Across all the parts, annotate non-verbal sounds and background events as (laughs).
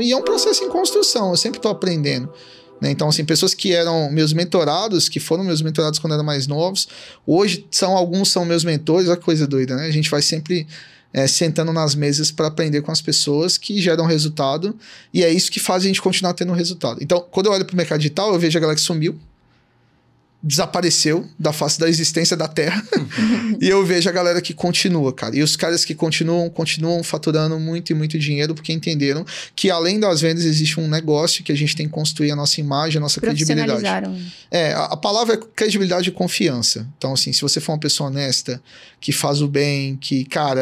E é um processo em construção, eu sempre estou aprendendo. Né? Então, assim, pessoas que eram meus mentorados, que foram meus mentorados quando eram mais novos, hoje são alguns são meus mentores, olha que coisa doida, né? A gente vai sempre é, sentando nas mesas para aprender com as pessoas que geram resultado, e é isso que faz a gente continuar tendo resultado. Então, quando eu olho para o mercado digital, eu vejo a galera que sumiu, desapareceu da face da existência da Terra. (laughs) e eu vejo a galera que continua, cara. E os caras que continuam, continuam faturando muito e muito dinheiro porque entenderam que além das vendas existe um negócio que a gente tem que construir a nossa imagem, a nossa credibilidade. É, a, a palavra é credibilidade e confiança. Então, assim, se você for uma pessoa honesta, que faz o bem, que, cara,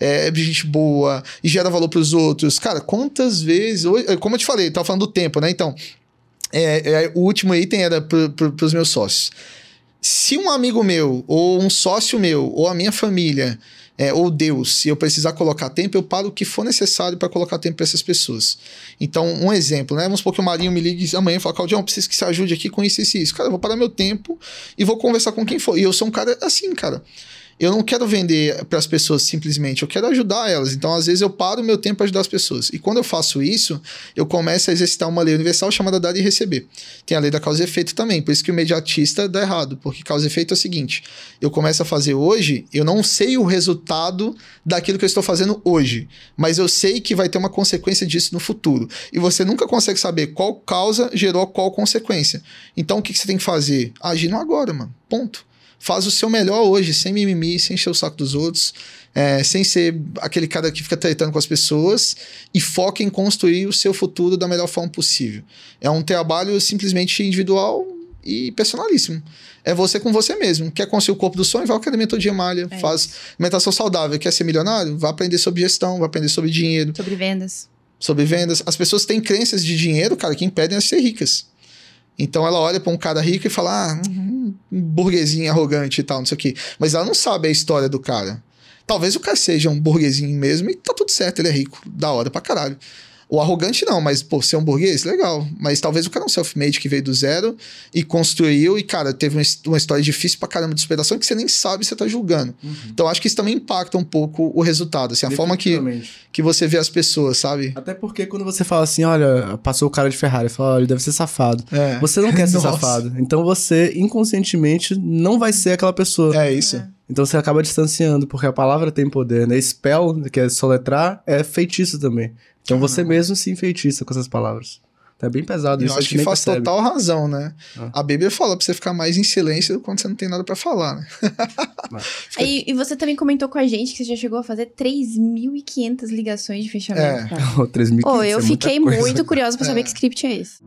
é, é gente boa e gera valor para os outros, cara, quantas vezes. Hoje, como eu te falei, tava falando do tempo, né? Então, é, é, o último item era para os meus sócios. Se um amigo meu, ou um sócio meu, ou a minha família, é, ou Deus, se eu precisar colocar tempo, eu paro o que for necessário para colocar tempo para essas pessoas. Então, um exemplo, né? Vamos supor que o Marinho me ligue amanhã e fala, Claudião, preciso que você ajude aqui com isso e isso, isso. Cara, eu vou parar meu tempo e vou conversar com quem for. E eu sou um cara assim, cara eu não quero vender para as pessoas simplesmente, eu quero ajudar elas. Então, às vezes, eu paro o meu tempo para ajudar as pessoas. E quando eu faço isso, eu começo a exercitar uma lei universal chamada dar e receber. Tem a lei da causa e efeito também, por isso que o imediatista dá errado, porque causa e efeito é o seguinte: eu começo a fazer hoje, eu não sei o resultado daquilo que eu estou fazendo hoje, mas eu sei que vai ter uma consequência disso no futuro. E você nunca consegue saber qual causa gerou qual consequência. Então, o que você tem que fazer? Agir no agora, mano. Ponto faz o seu melhor hoje, sem mimimi, sem encher o saco dos outros, é, sem ser aquele cara que fica tretando com as pessoas, e foca em construir o seu futuro da melhor forma possível. É um trabalho simplesmente individual e personalíssimo. É você com você mesmo. Quer construir o corpo do sonho? Vai ao academia de malha. É. Faz alimentação saudável. Quer ser milionário? Vai aprender sobre gestão, vai aprender sobre dinheiro. Sobre vendas. Sobre vendas. As pessoas têm crenças de dinheiro, cara, que impedem a de ser ricas. Então ela olha para um cara rico e fala, ah, um burguesinho arrogante e tal, não sei o quê. Mas ela não sabe a história do cara. Talvez o cara seja um burguesinho mesmo e tá tudo certo, ele é rico, da hora pra caralho. O arrogante não, mas, pô, ser hamburguês, legal. Mas talvez o cara é um self-made que veio do zero e construiu e, cara, teve uma história difícil pra caramba de superação que você nem sabe se tá julgando. Uhum. Então, acho que isso também impacta um pouco o resultado, assim, a forma que, que você vê as pessoas, sabe? Até porque quando você fala assim, olha, passou o cara de Ferrari, fala, olha, ele deve ser safado. É. Você não quer (laughs) ser safado. Então, você, inconscientemente, não vai ser aquela pessoa. É isso. É. Então você acaba distanciando, porque a palavra tem poder, né? Spell, que é soletrar, é feitiço também. Então você uhum. mesmo se enfeitiça com essas palavras. é bem pesado. Eu isso acho que faz percebe. total razão, né? Ah. A Bíblia fala pra você ficar mais em silêncio quando você não tem nada para falar, né? (laughs) Fica... e, e, você também comentou com a gente que você já chegou a fazer 3.500 ligações de fechamento. É. Cara. 3.500 (laughs) oh, eu é fiquei muito curiosa para é. saber que script é esse.